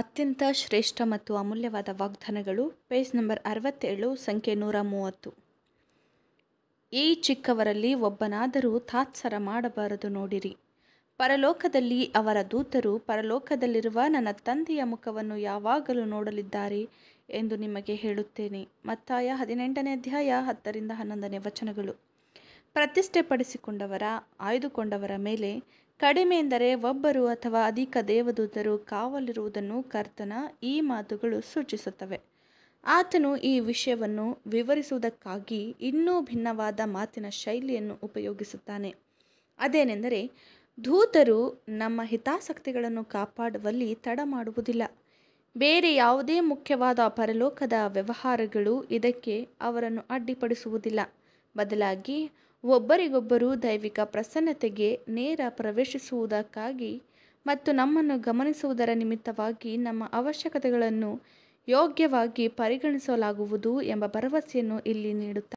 ಅತ್ಯಂತ ಶ್ರೇಷ್ಠ ಮತ್ತು ಅಮೂಲ್ಯವಾದ ವಾಗ್ದಾನಗಳು ಪೇಜ್ ನಂಬರ್ ಅರವತ್ತೇಳು ಸಂಖ್ಯೆ ನೂರ ಮೂವತ್ತು ಈ ಚಿಕ್ಕವರಲ್ಲಿ ಒಬ್ಬನಾದರೂ ತಾತ್ಸರ ಮಾಡಬಾರದು ನೋಡಿರಿ ಪರಲೋಕದಲ್ಲಿ ಅವರ ದೂತರು ಪರಲೋಕದಲ್ಲಿರುವ ನನ್ನ ತಂದೆಯ ಮುಖವನ್ನು ಯಾವಾಗಲೂ ನೋಡಲಿದ್ದಾರೆ ಎಂದು ನಿಮಗೆ ಹೇಳುತ್ತೇನೆ ಮತ್ತಾಯ ಹದಿನೆಂಟನೇ ಅಧ್ಯಾಯ ಹತ್ತರಿಂದ ಹನ್ನೊಂದನೇ ವಚನಗಳು ಪ್ರತಿಷ್ಠೆಪಡಿಸಿಕೊಂಡವರ ಆಯ್ದುಕೊಂಡವರ ಮೇಲೆ ಕಡಿಮೆ ಎಂದರೆ ಒಬ್ಬರು ಅಥವಾ ಅಧಿಕ ದೇವದೂತರು ಕಾವಲಿರುವುದನ್ನು ಕರ್ತನ ಈ ಮಾತುಗಳು ಸೂಚಿಸುತ್ತವೆ ಆತನು ಈ ವಿಷಯವನ್ನು ವಿವರಿಸುವುದಕ್ಕಾಗಿ ಇನ್ನೂ ಭಿನ್ನವಾದ ಮಾತಿನ ಶೈಲಿಯನ್ನು ಉಪಯೋಗಿಸುತ್ತಾನೆ ಅದೇನೆಂದರೆ ದೂತರು ನಮ್ಮ ಹಿತಾಸಕ್ತಿಗಳನ್ನು ಕಾಪಾಡುವಲ್ಲಿ ತಡ ಮಾಡುವುದಿಲ್ಲ ಬೇರೆ ಯಾವುದೇ ಮುಖ್ಯವಾದ ಪರಲೋಕದ ವ್ಯವಹಾರಗಳು ಇದಕ್ಕೆ ಅವರನ್ನು ಅಡ್ಡಿಪಡಿಸುವುದಿಲ್ಲ ಬದಲಾಗಿ ಒಬ್ಬರಿಗೊಬ್ಬರು ದೈವಿಕ ಪ್ರಸನ್ನತೆಗೆ ನೇರ ಪ್ರವೇಶಿಸುವುದಕ್ಕಾಗಿ ಮತ್ತು ನಮ್ಮನ್ನು ಗಮನಿಸುವುದರ ನಿಮಿತ್ತವಾಗಿ ನಮ್ಮ ಅವಶ್ಯಕತೆಗಳನ್ನು ಯೋಗ್ಯವಾಗಿ ಪರಿಗಣಿಸಲಾಗುವುದು ಎಂಬ ಭರವಸೆಯನ್ನು ಇಲ್ಲಿ ನೀಡುತ್ತಾರೆ